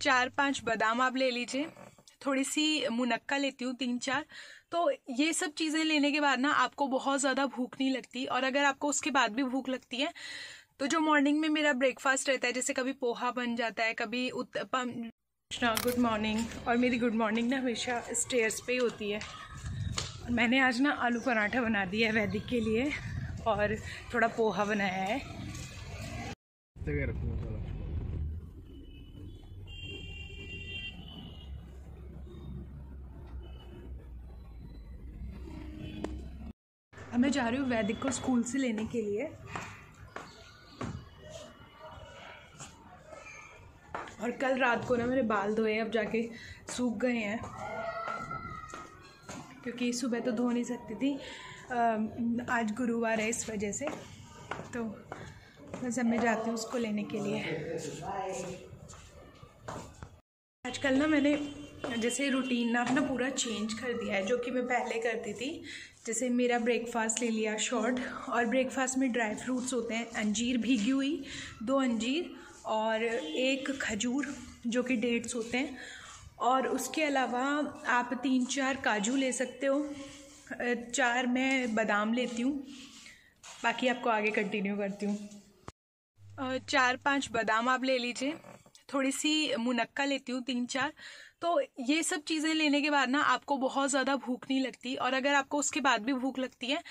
चार पांच बादाम आप ले लीजिए थोड़ी सी मुनक्का लेती हूँ तीन चार तो ये सब चीज़ें लेने के बाद ना आपको बहुत ज़्यादा भूख नहीं लगती और अगर आपको उसके बाद भी भूख लगती है तो जो मॉर्निंग में मेरा ब्रेकफास्ट रहता है जैसे कभी पोहा बन जाता है कभी उत्तपम गुड मॉर्निंग और मेरी गुड मॉर्निंग ना हमेशा स्टेयर्स पे ही होती है और मैंने आज ना आलू पराठा बना दिया है वैदिक के लिए और थोड़ा पोहा बनाया है अब मैं जा रही हूँ वैदिक को स्कूल से लेने के लिए और कल रात को ना मेरे बाल धोए अब जाके सूख गए हैं क्योंकि सुबह तो धो नहीं सकती थी आज गुरुवार है इस वजह से तो बस अब मैं जाती हूँ उसको लेने के लिए आजकल ना मैंने जैसे रूटीन ना अपना पूरा चेंज कर दिया है जो कि मैं पहले करती थी जैसे मेरा ब्रेकफास्ट ले लिया शॉर्ट और ब्रेकफास्ट में ड्राई फ्रूट्स होते हैं अंजीर भीगी हुई दो अंजीर और एक खजूर जो कि डेट्स होते हैं और उसके अलावा आप तीन चार काजू ले सकते हो चार मैं बादाम लेती हूँ बाकी आपको आगे कंटिन्यू करती हूँ चार पांच बादाम आप ले लीजिए थोड़ी सी मुनक्का लेती हूँ तीन चार तो ये सब चीज़ें लेने के बाद ना आपको बहुत ज़्यादा भूख नहीं लगती और अगर आपको उसके बाद भी भूख लगती है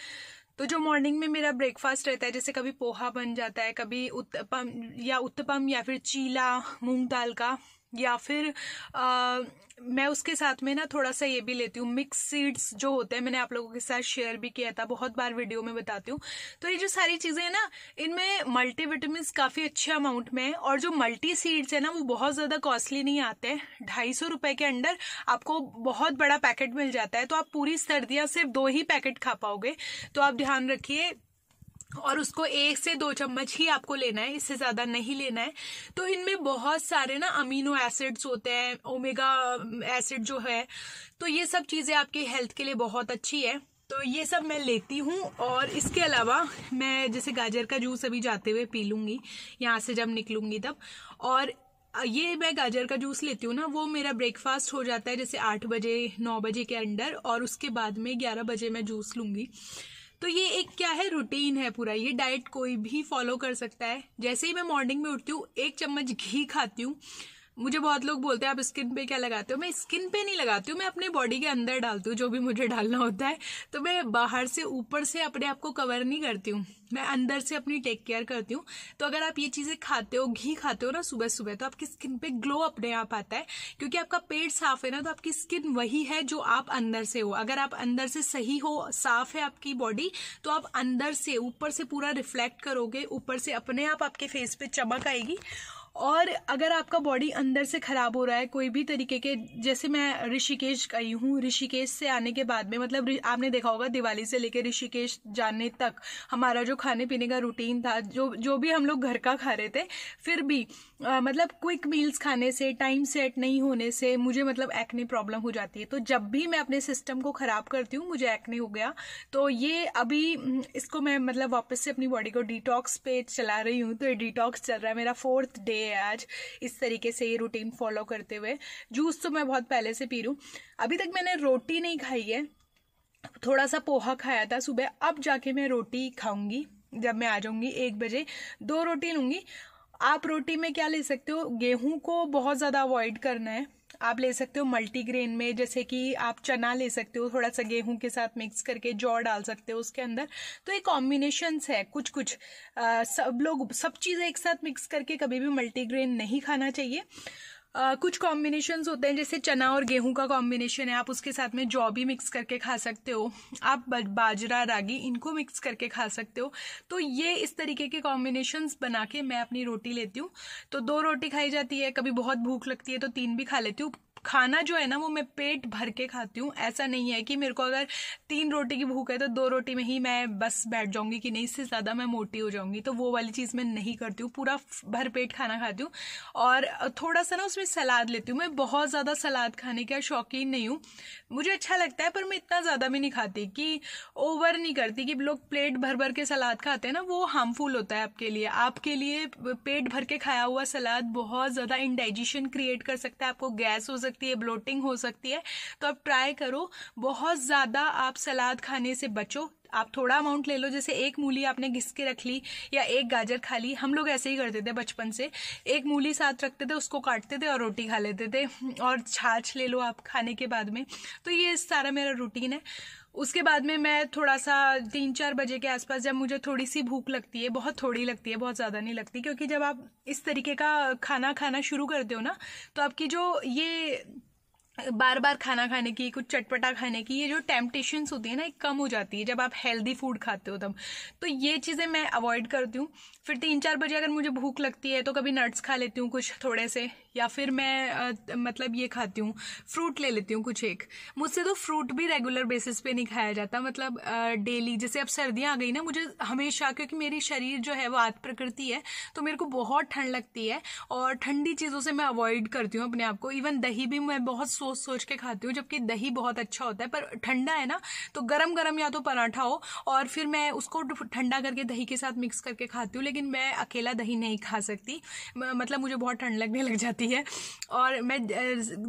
तो जो मॉर्निंग में मेरा ब्रेकफास्ट रहता है जैसे कभी पोहा बन जाता है कभी उत्तपम या उत्तपम या फिर चीला मूंग दाल का या फिर आ, मैं उसके साथ में ना थोड़ा सा ये भी लेती हूँ मिक्स सीड्स जो होते हैं मैंने आप लोगों के साथ शेयर भी किया था बहुत बार वीडियो में बताती हूँ तो ये जो सारी चीज़ें हैं ना इनमें मल्टीविटामिन काफ़ी अच्छे अमाउंट में है और जो मल्टी सीड्स हैं ना वो बहुत ज़्यादा कॉस्टली नहीं आते हैं ढाई सौ रुपये के अंडर आपको बहुत बड़ा पैकेट मिल जाता है तो आप पूरी सर्दियाँ सिर्फ दो ही पैकेट खा पाओगे तो आप ध्यान रखिए और उसको एक से दो चम्मच ही आपको लेना है इससे ज्यादा नहीं लेना है तो इनमें बहुत सारे ना अमीनो एसिड्स होते हैं ओमेगा एसिड जो है तो ये सब चीजें आपके हेल्थ के लिए बहुत अच्छी है तो ये सब मैं लेती हूँ और इसके अलावा मैं जैसे गाजर का जूस अभी जाते हुए पी लूँगी यहाँ से जब निकलूँगी तब और ये मैं गाजर का जूस लेती हूँ ना वो मेरा ब्रेकफास्ट हो जाता है जैसे आठ बजे नौ बजे के अंडर और उसके बाद में ग्यारह बजे मैं जूस लूँगी तो ये एक क्या है रूटीन है पूरा ये डाइट कोई भी फॉलो कर सकता है जैसे ही मैं मॉर्निंग में उठती हूँ एक चम्मच घी खाती हूँ मुझे बहुत लोग बोलते हैं आप स्किन पे क्या लगाते हो मैं स्किन पे नहीं लगाती हूँ मैं अपने बॉडी के अंदर डालती हूँ जो भी मुझे डालना होता है तो मैं बाहर से ऊपर से अपने आप को कवर नहीं करती हूँ मैं अंदर से अपनी टेक केयर करती हूँ तो अगर आप ये चीज़ें खाते हो घी खाते हो ना सुबह सुबह तो आपकी स्किन पे ग्लो अपने आप आता है क्योंकि आपका पेट साफ है ना तो आपकी स्किन वही है जो आप अंदर से हो अगर आप अंदर से सही हो साफ है आपकी बॉडी तो आप अंदर से ऊपर से पूरा रिफ्लेक्ट करोगे ऊपर से अपने आप आपके फेस पे चमक आएगी और अगर आपका बॉडी अंदर से ख़राब हो रहा है कोई भी तरीके के जैसे मैं ऋषिकेश गई हूँ ऋषिकेश से आने के बाद में मतलब आपने देखा होगा दिवाली से लेकर ऋषिकेश जाने तक हमारा जो खाने पीने का रूटीन था जो जो भी हम लोग घर का खा रहे थे फिर भी आ, मतलब क्विक मील्स खाने से टाइम सेट नहीं होने से मुझे मतलब एक्ने प्रॉब्लम हो जाती है तो जब भी मैं अपने सिस्टम को ख़राब करती हूँ मुझे एक्ने हो गया तो ये अभी इसको मैं मतलब वापस से अपनी बॉडी को डिटॉक्स पे चला रही हूँ तो ये डिटॉक्स चल रहा है मेरा फोर्थ डे है आज इस तरीके से ये रूटीन फॉलो करते हुए जूस तो मैं बहुत पहले से पी रूँ अभी तक मैंने रोटी नहीं खाई है थोड़ा सा पोहा खाया था सुबह अब जाके मैं रोटी खाऊंगी जब मैं आ जाऊंगी एक बजे दो रोटी लूंगी आप रोटी में क्या ले सकते हो गेहूं को बहुत ज़्यादा अवॉइड करना है आप ले सकते हो मल्टीग्रेन में जैसे कि आप चना ले सकते हो थोड़ा सा गेहूं के साथ मिक्स करके जौ डाल सकते हो उसके अंदर तो ये कॉम्बिनेशंस है कुछ कुछ आ, सब लोग सब चीज़ें एक साथ मिक्स करके कभी भी मल्टीग्रेन नहीं खाना चाहिए कुछ कॉम्बिनेशन होते हैं जैसे चना और गेहूं का कॉम्बिनेशन है आप उसके साथ में जौ भी मिक्स करके खा सकते हो आप बाजरा रागी इनको मिक्स करके खा सकते हो तो ये इस तरीके के कॉम्बिनेशन बना के मैं अपनी रोटी लेती हूँ तो दो रोटी खाई जाती है कभी बहुत भूख लगती है तो तीन भी खा लेती हूँ खाना जो है ना वो मैं पेट भर के खाती हूँ ऐसा नहीं है कि मेरे को अगर तीन रोटी की भूख है तो दो रोटी में ही मैं बस बैठ जाऊंगी कि नहीं इससे ज़्यादा मैं मोटी हो जाऊंगी तो वो वाली चीज़ मैं नहीं करती हूँ पूरा भर पेट खाना खाती हूँ और थोड़ा सा ना उसमें उसमें सलाद लेती हूँ मैं बहुत ज़्यादा सलाद खाने का शौकीन नहीं हूँ मुझे अच्छा लगता है पर मैं इतना ज़्यादा भी नहीं खाती कि ओवर नहीं करती कि लोग प्लेट भर भर के सलाद खाते हैं ना वो हार्मफुल होता है आपके लिए आपके लिए पेट भर के खाया हुआ सलाद बहुत ज़्यादा इंडाइजेशन क्रिएट कर सकता है आपको गैस हो सकती है ब्लोटिंग हो सकती है तो आप ट्राई करो बहुत ज़्यादा आप सलाद खाने से बचो आप थोड़ा अमाउंट ले लो जैसे एक मूली आपने घिस के रख ली या एक गाजर खा ली हम लोग ऐसे ही करते थे बचपन से एक मूली साथ रखते थे उसको काटते थे और रोटी खा लेते थे और छाछ ले लो आप खाने के बाद में तो ये सारा मेरा रूटीन है उसके बाद में मैं थोड़ा सा तीन चार बजे के आसपास जब मुझे थोड़ी सी भूख लगती है बहुत थोड़ी लगती है बहुत ज़्यादा नहीं लगती क्योंकि जब आप इस तरीके का खाना खाना शुरू करते हो ना तो आपकी जो ये बार बार खाना खाने की कुछ चटपटा खाने की ये जो टेम्पटेशंस होती है ना ये कम हो जाती है जब आप हेल्दी फूड खाते हो तब तो ये चीज़ें मैं अवॉइड करती हूँ फिर तीन चार बजे अगर मुझे भूख लगती है तो कभी नट्स खा लेती हूँ कुछ थोड़े से या फिर मैं आ, मतलब ये खाती हूँ फ्रूट ले लेती हूँ कुछ एक मुझसे तो फ्रूट भी रेगुलर बेसिस पे नहीं खाया जाता मतलब डेली जैसे अब सर्दियाँ आ गई ना मुझे हमेशा क्योंकि मेरी शरीर जो है वो आद प्रकृति है तो मेरे को बहुत ठंड लगती है और ठंडी चीज़ों से मैं अवॉइड करती हूँ अपने आप को इवन दही भी मैं बहुत सोच सोच के खाती हूँ जबकि दही बहुत अच्छा होता है पर ठंडा है ना तो गर्म गर्म या तो पराठा हो और फिर मैं उसको ठंडा करके दही के साथ मिक्स करके खाती हूँ लेकिन मैं अकेला दही नहीं खा सकती मतलब मुझे बहुत ठंड लगने लग जाती होती है और मैं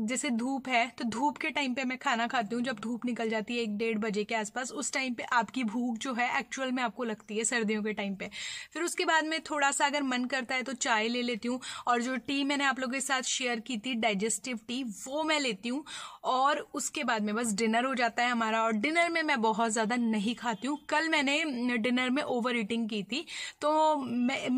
जैसे धूप है तो धूप के टाइम पे मैं खाना खाती हूँ जब धूप निकल जाती है एक डेढ़ बजे के आसपास उस टाइम पे आपकी भूख जो है एक्चुअल में आपको लगती है सर्दियों के टाइम पे फिर उसके बाद में थोड़ा सा अगर मन करता है तो चाय ले लेती हूँ और जो टी मैंने आप लोगों के साथ शेयर की थी डाइजेस्टिव टी वो मैं लेती हूँ और उसके बाद में बस डिनर हो जाता है हमारा और डिनर में मैं बहुत ज़्यादा नहीं खाती हूँ कल मैंने डिनर में ओवर ईटिंग की थी तो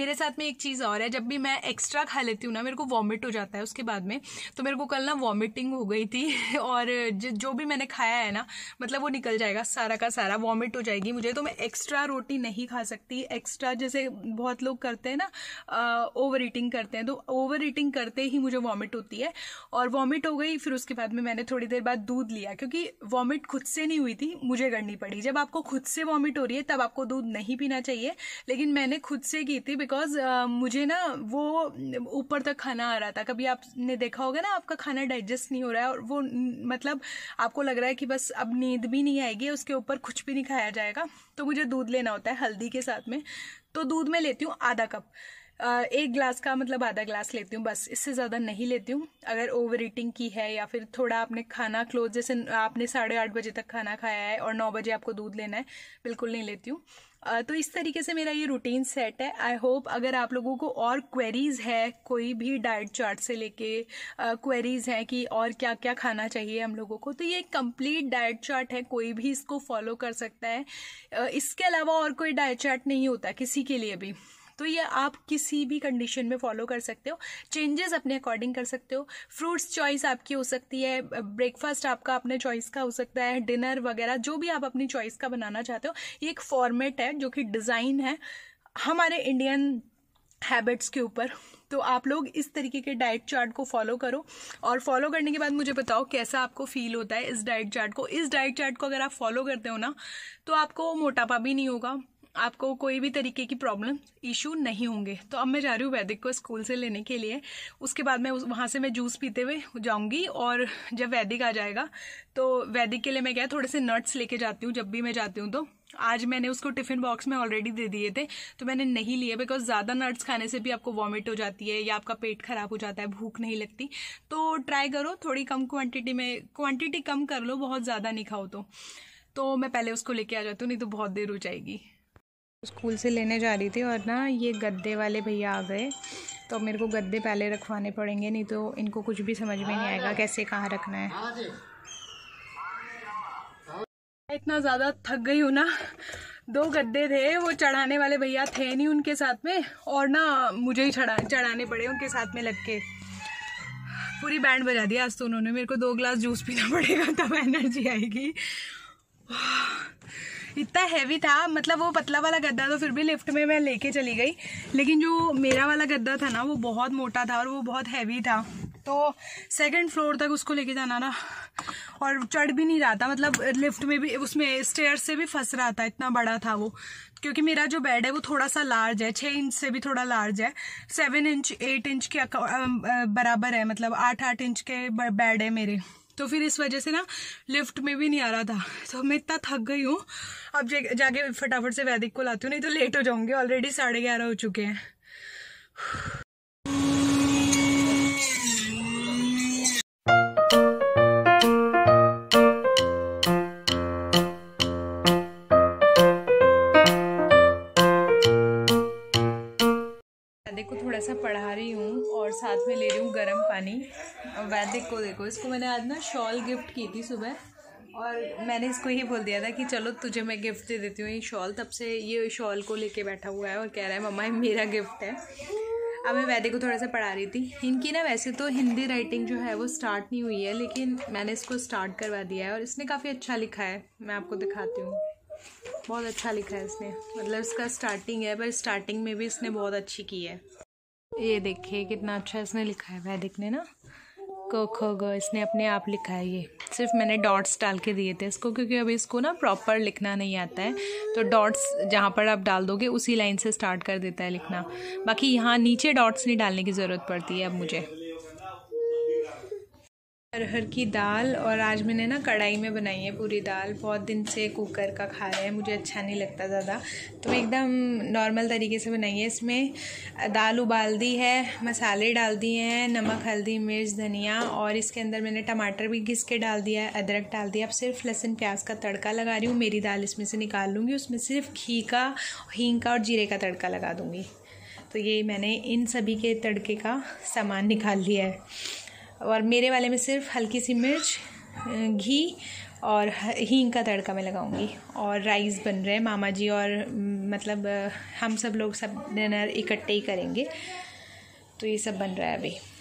मेरे साथ में एक चीज़ और है जब भी मैं एक्स्ट्रा खा लेती हूँ ना मेरे को वॉमिट हो जाता जाता है उसके बाद में तो मेरे को कल ना वॉमिटिंग हो गई थी और जो भी मैंने खाया है ना मतलब वो निकल जाएगा सारा का सारा वॉमिट हो जाएगी मुझे तो मैं एक्स्ट्रा रोटी नहीं खा सकती एक्स्ट्रा जैसे बहुत लोग करते हैं ना ओवर ईटिंग करते हैं तो ओवर ईटिंग करते ही मुझे वॉमिट होती है और वॉमिट हो गई फिर उसके बाद में मैंने थोड़ी देर बाद दूध लिया क्योंकि वॉमिट खुद से नहीं हुई थी मुझे करनी पड़ी जब आपको खुद से वॉमिट हो रही है तब आपको दूध नहीं पीना चाहिए लेकिन मैंने खुद से की थी बिकॉज मुझे ना वो ऊपर तक खाना आ रहा था कभी आपने देखा होगा ना आपका खाना डाइजेस्ट नहीं हो रहा है और वो मतलब आपको लग रहा है कि बस अब नींद भी नहीं आएगी उसके ऊपर कुछ भी नहीं खाया जाएगा तो मुझे दूध लेना होता है हल्दी के साथ में तो दूध में लेती हूँ आधा कप एक ग्लास का मतलब आधा ग्लास लेती हूँ बस इससे ज़्यादा नहीं लेती हूँ अगर ओवर ईटिंग की है या फिर थोड़ा आपने खाना क्लोज जैसे आपने साढ़े आठ बजे तक खाना खाया है और नौ बजे आपको दूध लेना है बिल्कुल नहीं लेती हूँ तो इस तरीके से मेरा ये रूटीन सेट है आई होप अगर आप लोगों को और क्वेरीज है कोई भी डाइट चार्ट से लेके क्वेरीज हैं कि और क्या क्या खाना चाहिए हम लोगों को तो ये कंप्लीट डाइट चार्ट है कोई भी इसको फॉलो कर सकता है इसके अलावा और कोई डाइट चार्ट नहीं होता किसी के लिए भी तो ये आप किसी भी कंडीशन में फॉलो कर सकते हो चेंजेस अपने अकॉर्डिंग कर सकते हो फ्रूट्स चॉइस आपकी हो सकती है ब्रेकफास्ट आपका अपने चॉइस का हो सकता है डिनर वगैरह जो भी आप अपनी चॉइस का बनाना चाहते हो ये एक फॉर्मेट है जो कि डिज़ाइन है हमारे इंडियन हैबिट्स के ऊपर तो आप लोग इस तरीके के डाइट चार्ट को फॉलो करो और फॉलो करने के बाद मुझे बताओ कैसा आपको फील होता है इस डाइट चार्ट को इस डाइट चार्ट को अगर आप फॉलो करते हो ना तो आपको मोटापा भी नहीं होगा आपको कोई भी तरीके की प्रॉब्लम इशू नहीं होंगे तो अब मैं जा रही हूँ वैदिक को स्कूल से लेने के लिए उसके बाद मैं उस वहाँ से मैं जूस पीते हुए जाऊँगी और जब वैदिक आ जाएगा तो वैदिक के लिए मैं क्या थोड़े से नट्स लेके जाती हूँ जब भी मैं जाती हूँ तो आज मैंने उसको टिफिन बॉक्स में ऑलरेडी दे दिए थे तो मैंने नहीं लिए बिकॉज ज़्यादा नट्स खाने से भी आपको वॉमिट हो जाती है या आपका पेट खराब हो जाता है भूख नहीं लगती तो ट्राई करो थोड़ी कम क्वान्टिटी में क्वान्टिटी कम कर लो बहुत ज़्यादा नहीं खाओ तो तो मैं पहले उसको लेके आ जाती हूँ नहीं तो बहुत देर हो जाएगी स्कूल से लेने जा रही थी और ना ये गद्दे वाले भैया आ गए तो मेरे को गद्दे पहले रखवाने पड़ेंगे नहीं तो इनको कुछ भी समझ में नहीं आएगा कैसे कहाँ रखना है इतना ज़्यादा थक गई हूँ ना दो गद्दे थे वो चढ़ाने वाले भैया थे नहीं उनके साथ में और ना मुझे ही चढ़ा चढ़ाने पड़े उनके साथ में लग के पूरी बैंड बजा दिया आज तो उन्होंने मेरे को दो ग्लास जूस पीना पड़ेगा तब एनर्जी आएगी इतना हैवी था मतलब वो पतला वाला गद्दा तो फिर भी लिफ्ट में मैं लेके चली गई लेकिन जो मेरा वाला गद्दा था ना वो बहुत मोटा था और वो बहुत हैवी था तो सेकंड फ्लोर तक उसको लेके जाना ना और चढ़ भी नहीं रहा था मतलब लिफ्ट में भी उसमें स्टेयर से भी फंस रहा था इतना बड़ा था वो क्योंकि मेरा जो बेड है वो थोड़ा सा लार्ज है छः इंच से भी थोड़ा लार्ज है सेवन इंच एट इंच के बराबर है मतलब आठ आठ इंच के बेड है मेरे तो फिर इस वजह से ना लिफ्ट में भी नहीं आ रहा था तो मैं इतना थक गई हूँ अब जाके फटाफट से वैदिक को लाती हूँ नहीं तो लेट हो जाऊंगी ऑलरेडी साढ़े ग्यारह हो चुके हैं को थोड़ा सा पढ़ा रही हूँ साथ में ले रही हूँ गर्म पानी वैदिक को देखो इसको मैंने आज ना शॉल गिफ्ट की थी सुबह और मैंने इसको ही बोल दिया था कि चलो तुझे मैं गिफ्ट दे देती हूँ ये शॉल तब से ये शॉल को लेके बैठा हुआ है और कह रहा है मम्मा ये मेरा गिफ्ट है अब मैं वैदिक को थोड़ा सा पढ़ा रही थी इनकी ना वैसे तो हिंदी राइटिंग जो है वो स्टार्ट नहीं हुई है लेकिन मैंने इसको स्टार्ट करवा दिया है और इसने काफ़ी अच्छा लिखा है मैं आपको दिखाती हूँ बहुत अच्छा लिखा है इसने मतलब इसका स्टार्टिंग है पर स्टार्टिंग में भी इसने बहुत अच्छी की है ये देखिए कितना अच्छा इसने लिखा है वैदिक ने ना को खो गो इसने अपने आप लिखा है ये सिर्फ मैंने डॉट्स डाल के दिए थे इसको क्योंकि अभी इसको ना प्रॉपर लिखना नहीं आता है तो डॉट्स जहाँ पर आप डाल दोगे उसी लाइन से स्टार्ट कर देता है लिखना बाकी यहाँ नीचे डॉट्स नहीं डालने की ज़रूरत पड़ती है अब मुझे अरहर की दाल और आज मैंने ना कढ़ाई में बनाई है पूरी दाल बहुत दिन से कुकर का खा रहे हैं मुझे अच्छा नहीं लगता ज़्यादा तो मैं एकदम नॉर्मल तरीके से बनाई है इसमें दाल उबाल दी है मसाले डाल दिए हैं नमक हल्दी मिर्च धनिया और इसके अंदर मैंने टमाटर भी घिस के डाल दिया है अदरक डाल दिया अब सिर्फ लहसुन प्याज का तड़का लगा रही हूँ मेरी दाल इसमें से निकाल लूँगी उसमें सिर्फ घी का हींग का और जीरे का तड़का लगा दूँगी तो ये मैंने इन सभी के तड़के का सामान निकाल लिया है और मेरे वाले में सिर्फ हल्की सी मिर्च घी और हींग का तड़का मैं लगाऊंगी और राइस बन रहे हैं मामा जी और मतलब हम सब लोग सब डिनर इकट्ठे ही करेंगे तो ये सब बन रहा है अभी